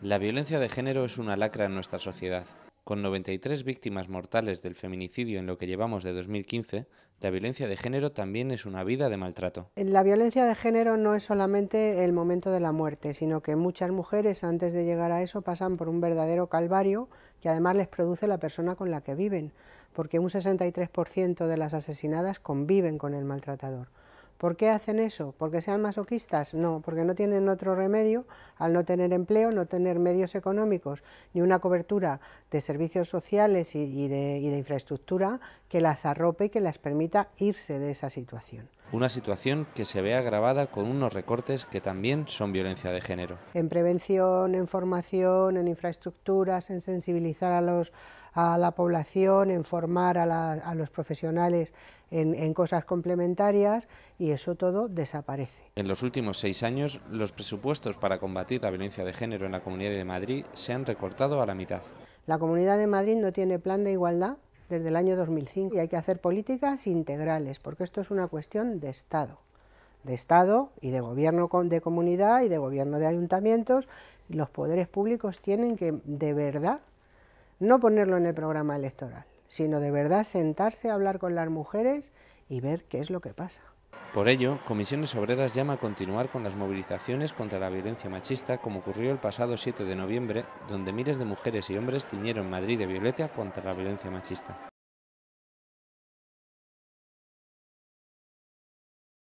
La violencia de género es una lacra en nuestra sociedad. Con 93 víctimas mortales del feminicidio en lo que llevamos de 2015, la violencia de género también es una vida de maltrato. La violencia de género no es solamente el momento de la muerte, sino que muchas mujeres antes de llegar a eso pasan por un verdadero calvario que además les produce la persona con la que viven, porque un 63% de las asesinadas conviven con el maltratador. ¿Por qué hacen eso? ¿Porque sean masoquistas? No, porque no tienen otro remedio al no tener empleo, no tener medios económicos ni una cobertura de servicios sociales y, de, de, infraestructura que las arrope y que las permita irse de esa situación. Una situación que se ve agravada con unos recortes que también son violencia de género. En prevención, en formación, en infraestructuras, en sensibilizar a los a la población, en formar a, los profesionales en, en, cosas complementarias y eso todo desaparece. En los últimos seis años, los presupuestos para combatir la violencia de género en la Comunidad de Madrid se han recortado a la mitad. La Comunidad de Madrid no tiene plan de igualdad desde el año 2005 y hay que hacer políticas integrales porque esto es una cuestión de Estado de Estado y de gobierno de comunidad y de gobierno de ayuntamientos, los poderes públicos tienen que de verdad no ponerlo en el programa electoral, sino de verdad sentarse a hablar con las mujeres y ver qué es lo que pasa. Por ello, Comisiones Obreras llama a continuar con las movilizaciones contra la violencia machista como ocurrió el pasado 7 de noviembre, donde miles de mujeres y hombres tiñeron Madrid de violeta contra la violencia machista.